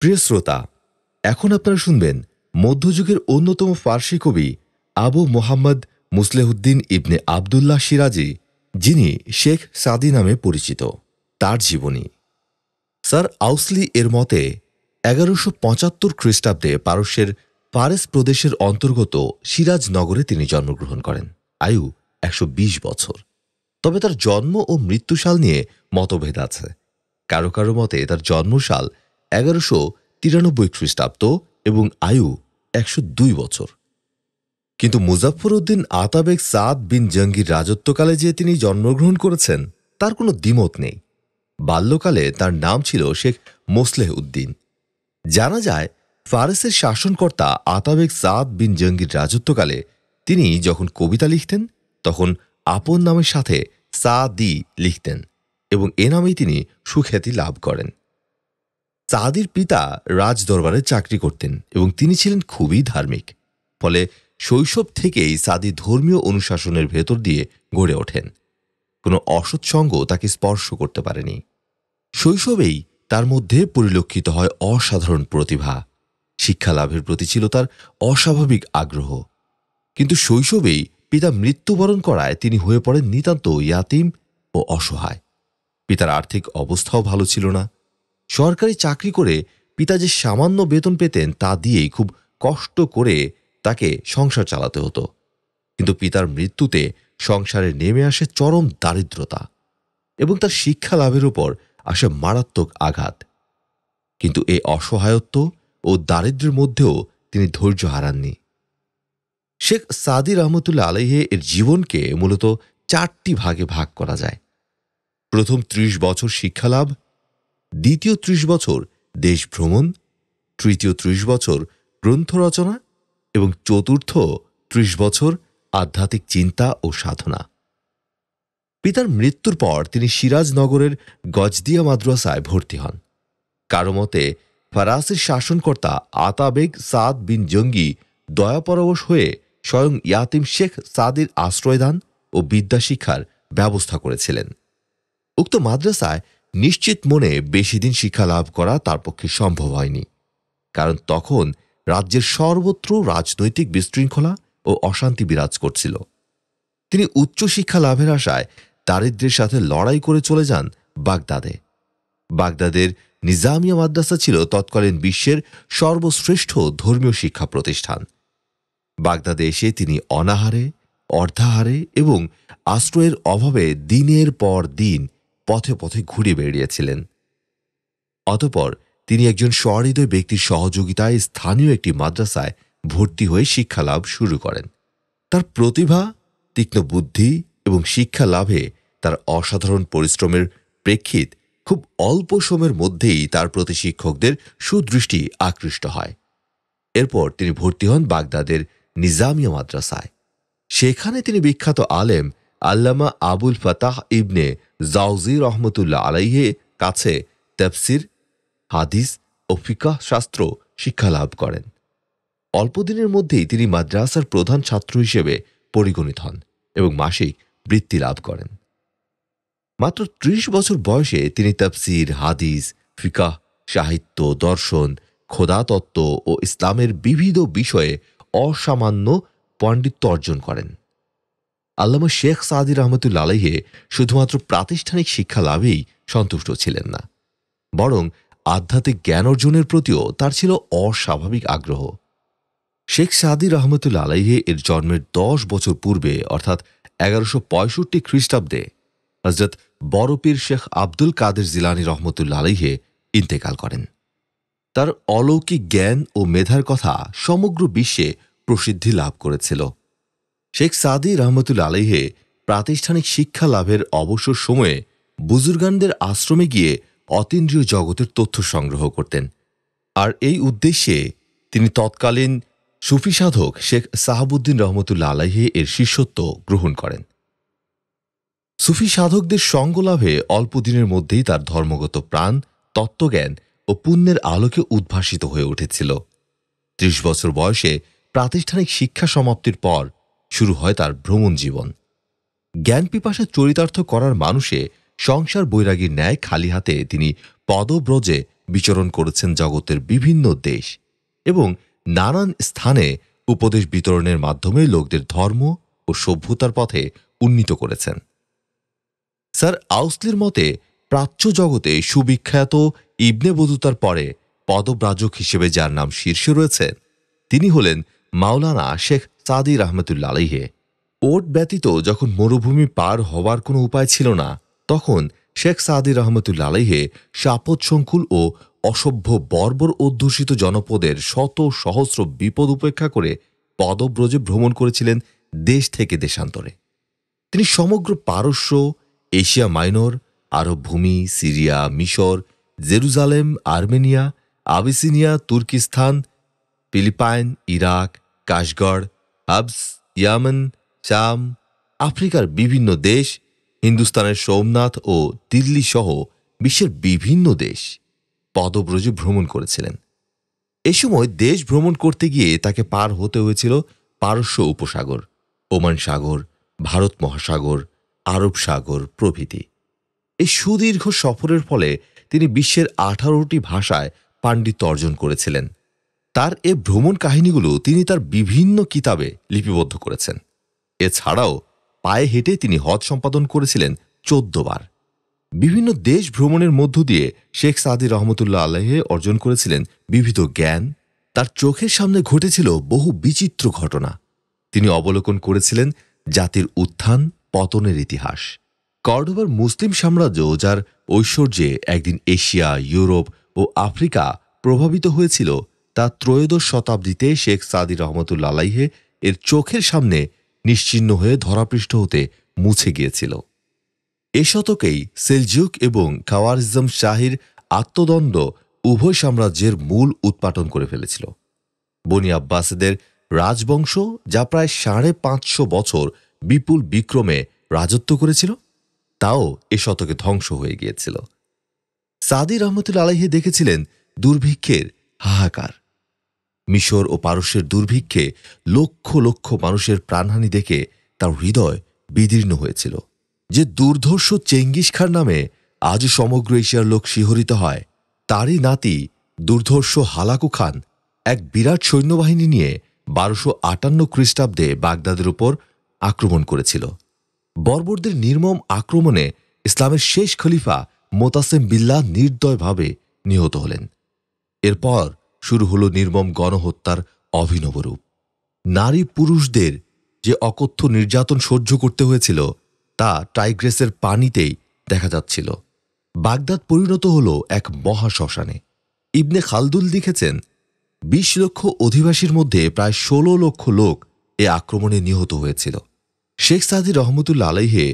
প্রিয় শ্রোতা এখন আপনারা শুনবেন মধ্যযুগের অন্যতম ফার্সি কবি আবু মোহাম্মদ মুসলেহুদ্দিন ইবনে আবদুল্লাহ সিরাজি যিনি শেখ সাদি নামে পরিচিত তার জীবনী স্যার আউসলি এর মতে এগারোশো পঁচাত্তর খ্রিস্টাব্দে পারস্যের ফারেস প্রদেশের অন্তর্গত সিরাজ নগরে তিনি জন্মগ্রহণ করেন আয়ু একশো বছর তবে তার জন্ম ও মৃত্যুশাল নিয়ে মতভেদ আছে কারো কারো মতে তার জন্মসাল এগারোশো তিরানব্বই খ্রিস্টাব্দ এবং আয়ু একশো দুই বছর কিন্তু মুজাফর উদ্দিন আতাবেগ সাদ বিন জঙ্গির রাজত্বকালে যে তিনি জন্মগ্রহণ করেছেন তার কোনো দ্বিমত নেই বাল্যকালে তার নাম ছিল শেখ মোসলেহ উদ্দিন জানা যায় ফারেসের শাসনকর্তা আতাবেগ সাদ বিন জঙ্গির রাজত্বকালে তিনি যখন কবিতা লিখতেন তখন আপন নামের সাথে সা দি লিখতেন এবং এ নামেই তিনি সুখ্যাতি লাভ করেন সাদির পিতা রাজ দরবারে চাকরি করতেন এবং তিনি ছিলেন খুবই ধার্মিক ফলে শৈশব থেকেই সাদি ধর্মীয় অনুশাসনের ভেতর দিয়ে গড়ে ওঠেন কোনো অসৎসঙ্গ তাকে স্পর্শ করতে পারেনি শৈশবেই তার মধ্যে পরিলক্ষিত হয় অসাধারণ প্রতিভা শিক্ষা লাভের প্রতি ছিল তার অস্বাভাবিক আগ্রহ কিন্তু শৈশবেই পিতা মৃত্যুবরণ করায় তিনি হয়ে পড়েন নিতান্ত ইয়াতিম ও অসহায় পিতার আর্থিক অবস্থাও ভালো ছিল না সরকারি চাকরি করে পিতা যে সামান্য বেতন পেতেন তা দিয়েই খুব কষ্ট করে তাকে সংসার চালাতে হতো কিন্তু পিতার মৃত্যুতে সংসারে নেমে আসে চরম দারিদ্রতা এবং তার শিক্ষা লাভের উপর আসে মারাত্মক আঘাত কিন্তু এই অসহায়ত্ব ও দারিদ্রের মধ্যেও তিনি ধৈর্য হারাননি শেখ সাদি রহমতুল্লা আলহে এর জীবনকে মূলত চারটি ভাগে ভাগ করা যায় প্রথম ত্রিশ বছর শিক্ষালাভ দ্বিতীয় ত্রিশ বছর দেশ ভ্রমণ তৃতীয় ত্রিশ বছর গ্রন্থ রচনা এবং চতুর্থ ত্রিশ বছর আধ্যাত্মিক চিন্তা ও সাধনা পিতার মৃত্যুর পর তিনি সিরাজনগরের গজদিয়া মাদ্রাসায় ভর্তি হন কারো মতে ফারাসের শাসনকর্তা আতাবেগ সাদ বিন জঙ্গি দয়াপরবশ হয়ে স্বয়ং ইয়াতিম শেখ সাদির আশ্রয়দান ও বিদ্যা শিক্ষার ব্যবস্থা করেছিলেন উক্ত মাদ্রাসায় নিশ্চিত মনে বেশি দিন শিক্ষা লাভ করা তার পক্ষে সম্ভব হয়নি কারণ তখন রাজ্যের সর্বত্র রাজনৈতিক বিশৃঙ্খলা ও অশান্তি বিরাজ করছিল তিনি উচ্চ শিক্ষা লাভের আশায় দারিদ্রের সাথে লড়াই করে চলে যান বাগদাদে বাগদাদের নিজামিয়া মাদ্রাসা ছিল তৎকালীন বিশ্বের সর্বশ্রেষ্ঠ ধর্মীয় শিক্ষা প্রতিষ্ঠান বাগদাদে এসে তিনি অনাহারে অর্ধাহারে এবং আশ্রয়ের অভাবে দিনের পর দিন পথে পথে ঘুরে বেরিয়েছিলেন অতপর তিনি একজন সহৃদয় ব্যক্তির সহযোগিতায় স্থানীয় একটি মাদ্রাসায় ভর্তি হয়ে শিক্ষা লাভ শুরু করেন তার প্রতিভা তীক্ষ্ণ বুদ্ধি এবং শিক্ষা লাভে তার অসাধারণ পরিশ্রমের প্রেক্ষিত খুব অল্প সময়ের মধ্যেই তার প্রতি শিক্ষকদের সুদৃষ্টি আকৃষ্ট হয় এরপর তিনি ভর্তি হন বাগদাদের নিজামীয় মাদ্রাসায় সেখানে তিনি বিখ্যাত আলেম আল্লামা আবুল ফাতাহ ইবনে জাউজি রহমতুল্লাহ আলাইহে কাছে তেফসির হাদিস ও ফিকাহ শাস্ত্র শিক্ষা লাভ করেন অল্পদিনের মধ্যেই তিনি মাদ্রাসার প্রধান ছাত্র হিসেবে পরিগণিত হন এবং মাসিক বৃত্তি লাভ করেন মাত্র ত্রিশ বছর বয়সে তিনি তাফসির হাদিস ফিকাহ সাহিত্য দর্শন খোদাতত্ত্ব ও ইসলামের বিবিধ বিষয়ে অসামান্য পাণ্ডিত্য অর্জন করেন আল্লামা শেখ সাদি রহমতুল্লা আলহে শুধুমাত্র প্রাতিষ্ঠানিক শিক্ষা লাভেই সন্তুষ্ট ছিলেন না বরং আধ্যাত্মিক জ্ঞান অর্জনের প্রতিও তার ছিল অস্বাভাবিক আগ্রহ শেখ সাদি রহমতুল্লা আলাইহে এর জন্মের দশ বছর পূর্বে অর্থাৎ এগারোশো পঁয়ষট্টি খ্রিস্টাব্দে হজরত বরপীর শেখ আব্দুল কাদের জিলানি রহমতুল্লা আলাইহে ইন্তেকাল করেন তার অলৌকিক জ্ঞান ও মেধার কথা সমগ্র বিশ্বে প্রসিদ্ধি লাভ করেছিল শেখ সাদি রহমতুল আলহে প্রাতিষ্ঠানিক শিক্ষা লাভের অবসর সময়ে বুজুর্গানদের আশ্রমে গিয়ে অতীন্দ্রিয় জগতের তথ্য সংগ্রহ করতেন আর এই উদ্দেশ্যে তিনি তৎকালীন সুফি সাধক শেখ সাহাবুদ্দিন রহমতুল আলহে এর শিষ্যত্ব গ্রহণ করেন সুফি সাধকদের সঙ্গ লাভে অল্পদিনের মধ্যেই তার ধর্মগত প্রাণ তত্ত্বজ্ঞান ও পুণ্যের আলোকে উদ্ভাসিত হয়ে উঠেছিল ত্রিশ বছর বয়সে প্রাতিষ্ঠানিক শিক্ষা সমাপ্তির পর শুরু হয় তার ভ্রমণ জীবন জ্ঞান পিপাসে চরিতার্থ করার মানুষে সংসার বৈরাগীর ন্যায় খালি হাতে তিনি পদব্রজে বিচরণ করেছেন জগতের বিভিন্ন দেশ এবং নানান স্থানে উপদেশ বিতরণের মাধ্যমে লোকদের ধর্ম ও সভ্যতার পথে উন্নীত করেছেন স্যার আউসলির মতে প্রাচ্য জগতে সুবিখ্যাত ইবনে বধুতার পরে পদব্রাজক হিসেবে যার নাম শীর্ষে রয়েছে তিনি হলেন মাওলানা শেখ সাদি রহমতুল্লা আলহে ওট ব্যতীত যখন মরুভূমি পার হওয়ার কোনো উপায় ছিল না তখন শেখ সাদি রহমতুল্লা আলহে শাপত সংকুল ও অসভ্য বর্বর অধ্যুষিত জনপদের শত সহস্র বিপদ উপেক্ষা করে পদব্রজে ভ্রমণ করেছিলেন দেশ থেকে দেশান্তরে তিনি সমগ্র পারস্য এশিয়া মাইনর আরব ভূমি সিরিয়া মিশর Jerusalem Armenia Abyssinia Turkestan Philippine Iraq Kashgar হাবস ইয়ামন চাম আফ্রিকার বিভিন্ন দেশ হিন্দুস্তানের সোমনাথ ও দিল্লি সহ বিশ্বের বিভিন্ন দেশ পদব্রজ ভ্রমণ করেছিলেন এ সময় দেশ ভ্রমণ করতে গিয়ে তাকে পার হতে হয়েছিল পারস্য উপসাগর ওমান সাগর ভারত মহাসাগর আরব সাগর প্রভৃতি এই সুদীর্ঘ সফরের ফলে তিনি বিশ্বের আঠারোটি ভাষায় পাণ্ডিত্য অর্জন করেছিলেন তার এ ভ্রমণ কাহিনীগুলো তিনি তার বিভিন্ন কিতাবে লিপিবদ্ধ করেছেন এছাড়াও পায়ে হেঁটে তিনি হজ সম্পাদন করেছিলেন চোদ্দবার বিভিন্ন দেশ ভ্রমণের মধ্য দিয়ে শেখ সাদি রহমতুল্লাহ আল্লাহে অর্জন করেছিলেন বিবিধ জ্ঞান তার চোখের সামনে ঘটেছিল বহু বিচিত্র ঘটনা তিনি অবলোকন করেছিলেন জাতির উত্থান পতনের ইতিহাস কর্ডোবার মুসলিম সাম্রাজ্য যার ঐশ্বর্যে একদিন এশিয়া ইউরোপ ও আফ্রিকা প্রভাবিত হয়েছিল তা ত্রয়োদশ শতাব্দীতে শেখ সাদি রহমতুল্লা আলাইহে এর চোখের সামনে নিশ্চিহ্ন হয়ে ধরাপৃষ্ঠ হতে মুছে গিয়েছিল এ শতকেই সেলজুক এবং খাওয়ারিজম শাহির আত্মদ্বন্দ্ব উভয় সাম্রাজ্যের মূল উৎপাটন করে ফেলেছিল বনি আব্বাসদের রাজবংশ যা প্রায় সাড়ে পাঁচশো বছর বিপুল বিক্রমে রাজত্ব করেছিল তাও এ শতকে ধ্বংস হয়ে গিয়েছিল সাদি রহমতুল আলাইহে দেখেছিলেন দুর্ভিক্ষের হাহাকার মিশর ও পারস্যের দুর্ভিক্ষে লক্ষ লক্ষ মানুষের প্রাণহানি দেখে তার হৃদয় বিদীর্ণ হয়েছিল যে দুর্ধর্ষ চেঙ্গিস খান নামে আজ সমগ্র এশিয়ার লোক শিহরিত হয় তারই নাতি দুর্ধর্ষ হালাকু খান এক বিরাট সৈন্যবাহিনী নিয়ে বারোশো আটান্ন খ্রিস্টাব্দে বাগদাদের উপর আক্রমণ করেছিল বর্বরদের নির্মম আক্রমণে ইসলামের শেষ খলিফা মোতাসেম বিল্লা নির্দয়ভাবে নিহত হলেন এরপর শুরু হল নির্মম গণহত্যার অভিনব রূপ নারী পুরুষদের যে অকথ্য নির্যাতন সহ্য করতে হয়েছিল তা টাইগ্রেসের পানিতেই দেখা যাচ্ছিল বাগদাদ পরিণত হল এক মহাশ্মশানে ইবনে খালদুল লিখেছেন বিশ লক্ষ অধিবাসীর মধ্যে প্রায় ষোলো লক্ষ লোক এ আক্রমণে নিহত হয়েছিল শেখ সাদি রহমতুল্লা আলাইহে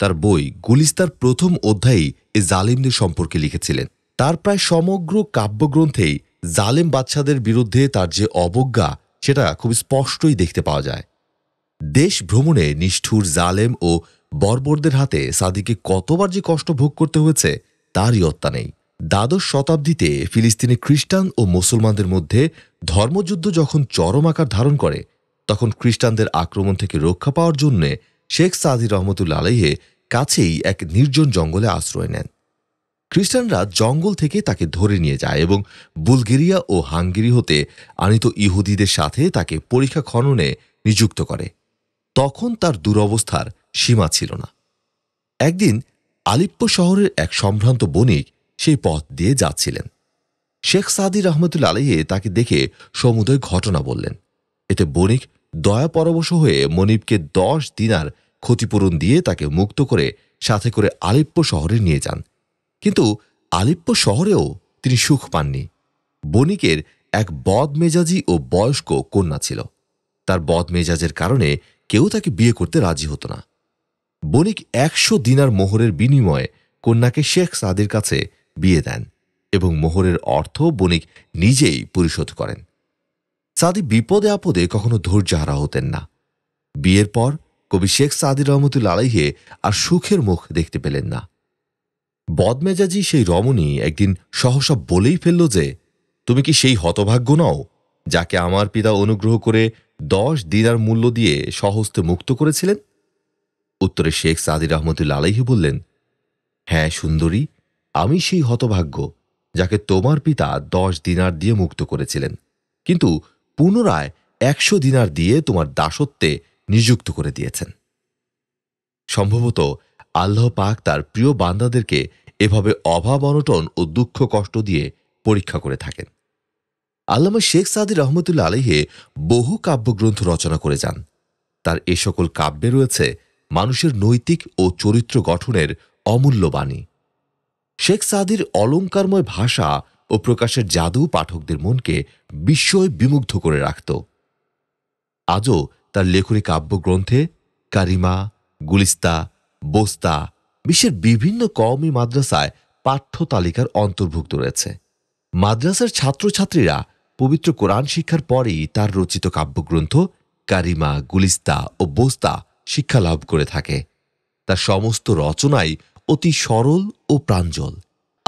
তার বই গুলিস্তার প্রথম অধ্যায়ী এ জালিমদের সম্পর্কে লিখেছিলেন তার প্রায় সমগ্র কাব্যগ্রন্থেই জালেম বাদশাদের বিরুদ্ধে তার যে অবজ্ঞা সেটা খুব স্পষ্টই দেখতে পাওয়া যায় দেশ ভ্রমণে নিষ্ঠুর জালেম ও বর্বরদের হাতে সাদিকে কতবার যে কষ্ট ভোগ করতে হয়েছে তারই অত্যা নেই দ্বাদশ শতাব্দীতে ফিলিস্তিনে খ্রিস্টান ও মুসলমানদের মধ্যে ধর্মযুদ্ধ যখন চরম আকার ধারণ করে তখন খ্রিস্টানদের আক্রমণ থেকে রক্ষা পাওয়ার জন্যে শেখ সাদি রহমতুল্লা আলাইহে কাছেই এক নির্জন জঙ্গলে আশ্রয় নেন খ্রিস্টানরা জঙ্গল থেকে তাকে ধরে নিয়ে যায় এবং বুলগেরিয়া ও হাঙ্গেরি হতে আনিত ইহুদিদের সাথে তাকে পরীক্ষা খননে নিযুক্ত করে তখন তার দুরবস্থার সীমা ছিল না একদিন আলিপ্পো শহরের এক সম্ভ্রান্ত বণিক সেই পথ দিয়ে যাচ্ছিলেন শেখ সাদি রহমতুল আলহে তাকে দেখে সমুদয় ঘটনা বললেন এতে বণিক দয়া পরবশ হয়ে মনিবকে দশ দিনার ক্ষতিপূরণ দিয়ে তাকে মুক্ত করে সাথে করে আলিপ্পো শহরে নিয়ে যান কিন্তু আলিপ্পো শহরেও তিনি সুখ পাননি বণিকের এক বদমেজাজি ও বয়স্ক কন্যা ছিল তার বদমেজাজের কারণে কেউ তাকে বিয়ে করতে রাজি হতো না বণিক একশো দিনার মোহরের বিনিময়ে কন্যাকে শেখ সাদির কাছে বিয়ে দেন এবং মোহরের অর্থ বণিক নিজেই পরিশোধ করেন সাদি বিপদে আপদে কখনো ধৈর্যহারা হতেন না বিয়ের পর কবি শেখ সাদির রহমতুল্লা আলাইহে আর সুখের মুখ দেখতে পেলেন না বদমেজাজি সেই রমণী একদিন সহসা বলেই ফেলল যে তুমি কি সেই হতভাগ্য নও যাকে আমার পিতা অনুগ্রহ করে দশ দিনার মূল্য দিয়ে সহস্তে মুক্ত করেছিলেন উত্তরে শেখ সাদির রহমতুল্লা আলাইহি বললেন হ্যাঁ সুন্দরী আমি সেই হতভাগ্য যাকে তোমার পিতা দশ দিনার দিয়ে মুক্ত করেছিলেন কিন্তু পুনরায় একশো দিনার দিয়ে তোমার দাসত্বে নিযুক্ত করে দিয়েছেন সম্ভবত আল্লাহ পাক তার প্রিয় বান্দাদেরকে এভাবে অভাব অনটন ও দুঃখ কষ্ট দিয়ে পরীক্ষা করে থাকেন আল্লামা শেখ সাদি রহমতুল্লা আলহে বহু কাব্যগ্রন্থ রচনা করে যান তার এ সকল কাব্যে রয়েছে মানুষের নৈতিক ও চরিত্র গঠনের অমূল্য বাণী শেখ সাদির অলঙ্কারময় ভাষা ও প্রকাশের জাদু পাঠকদের মনকে বিস্ময় বিমুগ্ধ করে রাখত আজও তার লেখনী কাব্যগ্রন্থে কারিমা গুলিস্তা বোস্তা বিশ্বের বিভিন্ন কওমি মাদ্রাসায় পাঠ্য তালিকার অন্তর্ভুক্ত রয়েছে মাদ্রাসার ছাত্রছাত্রীরা পবিত্র কোরআন শিক্ষার পরেই তার রচিত কাব্যগ্রন্থ কারিমা গুলিস্তা ও বোস্তা শিক্ষা লাভ করে থাকে তার সমস্ত রচনাই অতি সরল ও প্রাঞ্জল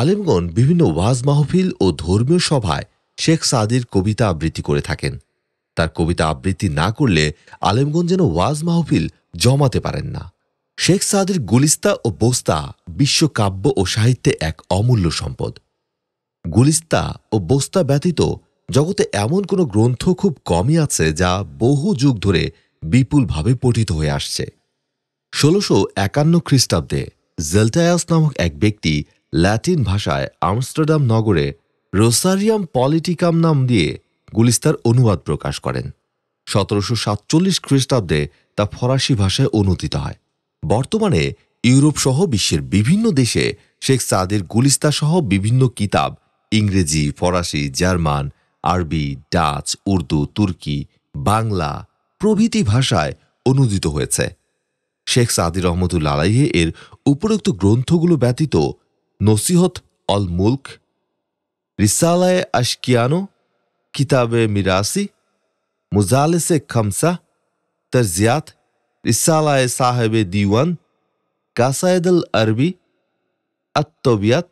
আলেমগণ বিভিন্ন ওয়াজ মাহফিল ও ধর্মীয় সভায় শেখ সাদির কবিতা আবৃত্তি করে থাকেন তার কবিতা আবৃত্তি না করলে আলেমগঞ্জ যেন ওয়াজ মাহফিল জমাতে পারেন না শেখ সাদের গুলিস্তা ও বোস্তা বিশ্বকাব্য ও সাহিত্যে এক অমূল্য সম্পদ গুলিস্তা ও বোস্তা ব্যতীত জগতে এমন কোনো গ্রন্থ খুব কমই আছে যা বহু যুগ ধরে বিপুলভাবে পঠিত হয়ে আসছে ষোলোশো একান্ন খ্রিস্টাব্দে জেলটায়াস নামক এক ব্যক্তি ল্যাটিন ভাষায় আমস্টারডাম নগরে রোসারিয়াম পলিটিকাম নাম দিয়ে গুলিস্তার অনুবাদ প্রকাশ করেন সতেরোশো সাতচল্লিশ খ্রিস্টাব্দে তা ফরাসি ভাষায় অনুদিত হয় বর্তমানে ইউরোপ সহ বিশ্বের বিভিন্ন দেশে শেখ সাদের গুলিস্তা সহ বিভিন্ন কিতাব ইংরেজি ফরাসি জার্মান আরবি ডাচ উর্দু তুর্কি বাংলা প্রভৃতি ভাষায় অনুদিত হয়েছে শেখ সাদি রহমতুল আলাইহে এর উপরোক্ত গ্রন্থগুলো ব্যতীত নসিহত অল মুল্ক রিসালায় আশকিয়ানো কিতাবে মিরাসি মুজালেসে খামসা তার জিয়াত রিসালায় সাহেবে দিওয়ান কাসায়েদল আরবি আত্মবিয়াত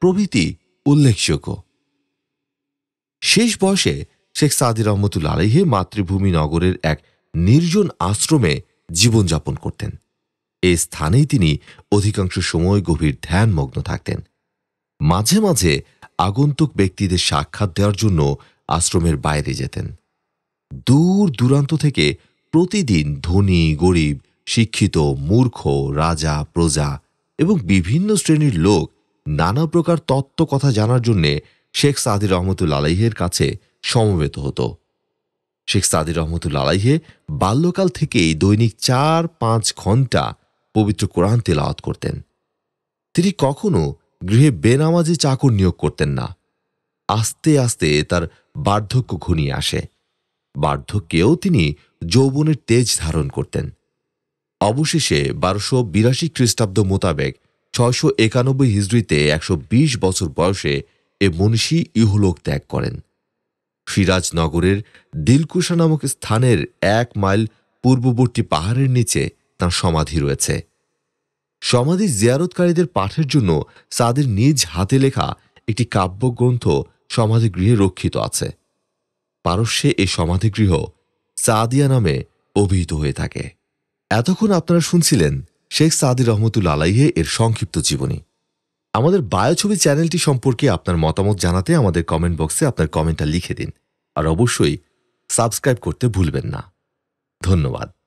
প্রভৃতি উল্লেখযোগ্য শেষ বয়সে শেখ সাদির রহমতুল আলহে মাতৃভূমি নগরের এক নির্জন আশ্রমে জীবনযাপন করতেন এ স্থানেই তিনি অধিকাংশ সময় গভীর ধ্যানমগ্ন থাকতেন মাঝে মাঝে আগন্তুক ব্যক্তিদের সাক্ষাৎ দেওয়ার জন্য আশ্রমের বাইরে যেতেন দূর দূরান্ত থেকে প্রতিদিন ধনী গরিব শিক্ষিত মূর্খ রাজা প্রজা এবং বিভিন্ন শ্রেণীর লোক নানা প্রকার তত্ত্ব কথা জানার জন্যে শেখ সাদি রহমতুল আলাইহের কাছে সমবেত হতো শেখ সাদি রহমতুল আলাইহে বাল্যকাল থেকেই দৈনিক চার পাঁচ ঘন্টা পবিত্র কোরআন তেলাওয়াত করতেন তিনি কখনো গৃহে বেনামাজি চাকর নিয়োগ করতেন না আস্তে আস্তে তার বার্ধক্য ঘনিয়ে আসে বার্ধক্যেও তিনি যৌবনের তেজ ধারণ করতেন অবশেষে বারোশো বিরাশি খ্রিস্টাব্দ মোতাবেক ছয়শো একানব্বই হিজড়িতে একশো বিশ বছর বয়সে এ মনীষী ইহলোক ত্যাগ করেন সিরাজনগরের দিলকুশা নামক স্থানের এক মাইল পূর্ববর্তী পাহাড়ের নিচে তাঁর সমাধি রয়েছে সমাধি জিয়ারতকারীদের পাঠের জন্য সাদের নিজ হাতে লেখা একটি কাব্যগ্রন্থ সমাধিগৃহে রক্ষিত আছে পারস্যে এই সমাধিগৃহ সাদিয়া নামে অভিহিত হয়ে থাকে এতক্ষণ আপনারা শুনছিলেন শেখ সাদি রহমতুল আলাইহে এর সংক্ষিপ্ত জীবনী আমাদের বায়োছবি চ্যানেলটি সম্পর্কে আপনার মতামত জানাতে আমাদের কমেন্ট বক্সে আপনার কমেন্টটা লিখে দিন আর অবশ্যই সাবস্ক্রাইব করতে ভুলবেন না ধন্যবাদ